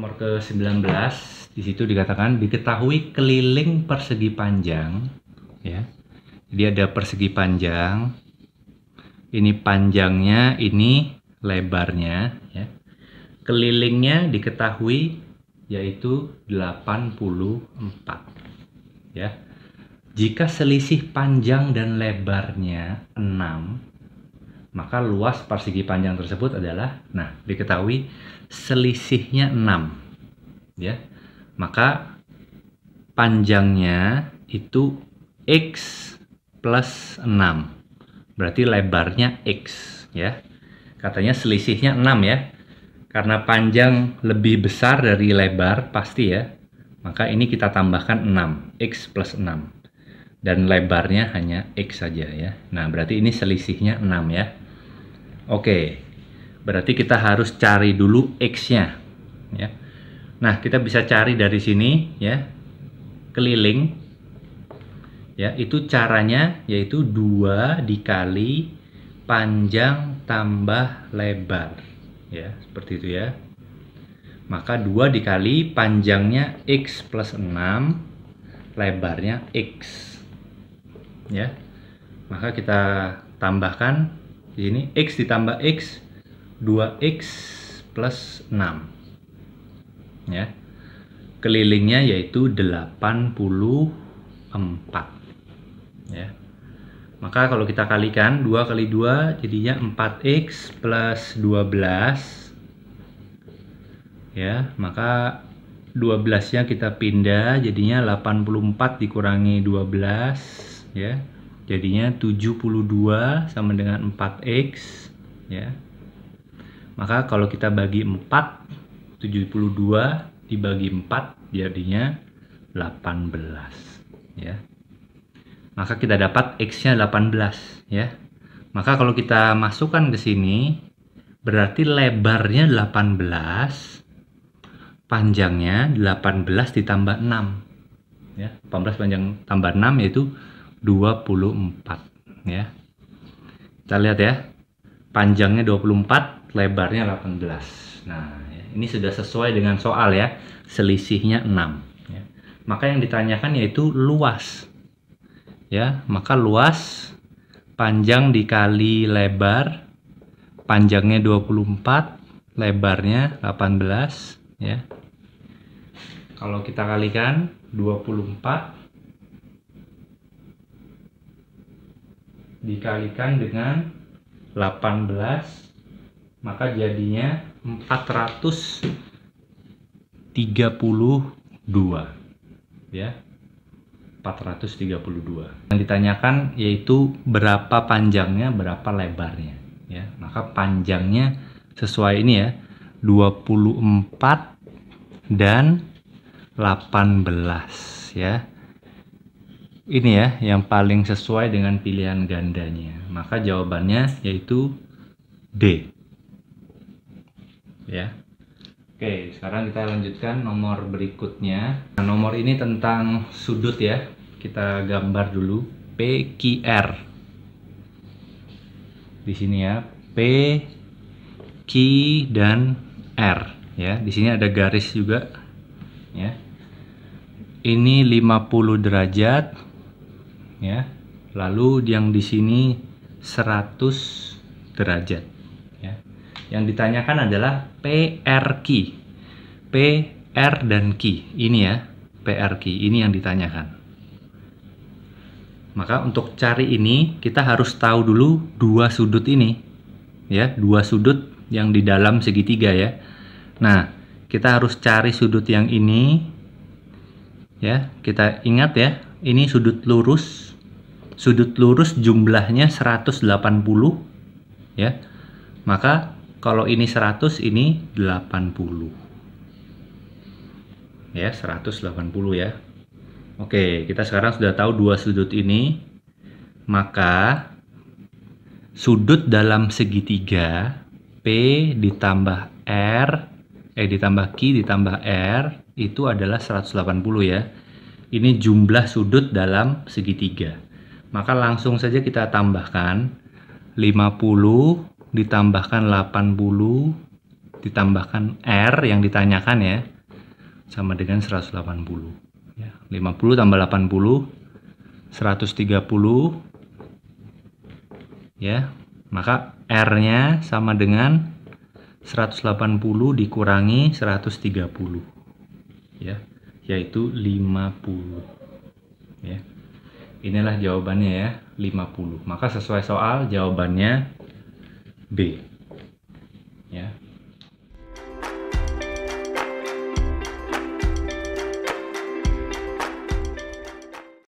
nomor ke-19 di situ dikatakan diketahui keliling persegi panjang ya. Jadi ada persegi panjang. Ini panjangnya, ini lebarnya ya. Kelilingnya diketahui yaitu 84 ya. Jika selisih panjang dan lebarnya 6, maka luas persegi panjang tersebut adalah nah, diketahui selisihnya 6 ya maka panjangnya itu x plus 6 berarti lebarnya x ya katanya selisihnya 6 ya karena panjang lebih besar dari lebar pasti ya maka ini kita tambahkan 6 x plus 6 dan lebarnya hanya x saja ya nah berarti ini selisihnya 6 ya oke berarti kita harus cari dulu x nya ya Nah, kita bisa cari dari sini ya. Keliling. Ya, itu caranya yaitu 2 dikali panjang tambah lebar. Ya, seperti itu ya. Maka 2 dikali panjangnya X plus 6, lebarnya X. Ya. Maka kita tambahkan di sini X ditambah X, 2X plus 6 ya. Kelilingnya yaitu 84. Ya. Maka kalau kita kalikan 2 kali 2 jadinya 4x plus 12. Ya, maka 12-nya kita pindah jadinya 84 dikurangi 12 ya. Jadinya 72 sama dengan 4x ya. Maka kalau kita bagi 4 72 dibagi 4 jadinya 18 ya. Maka kita dapat X-nya 18 ya. Maka kalau kita masukkan ke sini berarti lebarnya 18 panjangnya 18 ditambah 6 ya. 18 panjang tambah 6 yaitu 24 ya. Kita lihat ya. Panjangnya 24, lebarnya 18. Nah, ya. Ini sudah sesuai dengan soal ya. Selisihnya 6. Ya. Maka yang ditanyakan yaitu luas. Ya, maka luas panjang dikali lebar. Panjangnya 24, lebarnya 18, ya. Kalau kita kalikan 24 dikalikan dengan 18 maka jadinya 432 ya 432 yang ditanyakan yaitu berapa panjangnya berapa lebarnya ya maka panjangnya sesuai ini ya 24 dan 18 ya ini ya yang paling sesuai dengan pilihan gandanya maka jawabannya yaitu D ya. Oke, sekarang kita lanjutkan nomor berikutnya. Nah, nomor ini tentang sudut ya. Kita gambar dulu PQR. Di sini ya, P, Q dan R ya. Di sini ada garis juga ya. Ini 50 derajat ya. Lalu yang di sini 100 derajat yang ditanyakan adalah PR key. PR dan Q. Ini ya, PR Ini yang ditanyakan. Maka untuk cari ini kita harus tahu dulu dua sudut ini. Ya, dua sudut yang di dalam segitiga ya. Nah, kita harus cari sudut yang ini. Ya, kita ingat ya, ini sudut lurus. Sudut lurus jumlahnya 180 ya. Maka kalau ini 100, ini 80. Ya, 180 ya. Oke, kita sekarang sudah tahu dua sudut ini. Maka sudut dalam segitiga P ditambah R eh ditambah Q ditambah R itu adalah 180 ya. Ini jumlah sudut dalam segitiga. Maka langsung saja kita tambahkan 50 ditambahkan 80 ditambahkan R yang ditanyakan ya sama dengan 180 ya, 50 tambah 80 130 ya maka R nya sama dengan 180 dikurangi 130 ya yaitu 50 ya inilah jawabannya ya 50 maka sesuai soal jawabannya Bien.